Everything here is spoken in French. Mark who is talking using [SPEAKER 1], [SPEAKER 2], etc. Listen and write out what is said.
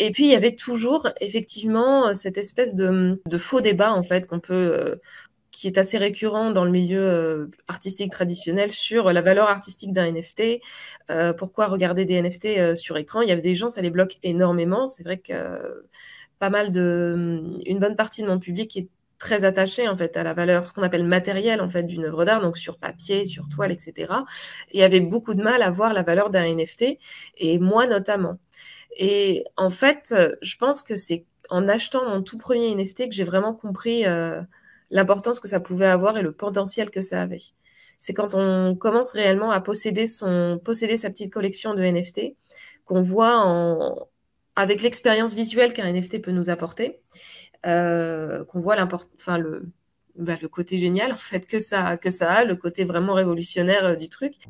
[SPEAKER 1] Et puis il y avait toujours effectivement euh, cette espèce de, faux débat en fait qu'on peut euh, qui est assez récurrent dans le milieu euh, artistique traditionnel sur la valeur artistique d'un NFT. pourquoi regarder des NFT sur écran Il y avait des gens, ça les bloque énormément. C'est vrai que pas mal de, hum, une bonne partie de mon public est très attaché en fait à la valeur, ce qu'on appelle matériel en fait d'une œuvre d'art, donc sur papier, sur toile, etc. Il y avait beaucoup de mal à voir la valeur d'un NFT et moi notamment. Et en fait, euh, je pense que c'est en achetant mon tout premier NFT que j'ai vraiment compris euh, l'importance que ça pouvait avoir et le potentiel que ça avait. C'est quand on commence réellement à posséder, son, posséder sa petite collection de NFT qu'on voit en, avec l'expérience visuelle qu'un NFT peut nous apporter, euh, qu'on voit enfin, le, bah, le côté génial en fait que ça, que ça a, le côté vraiment révolutionnaire du truc.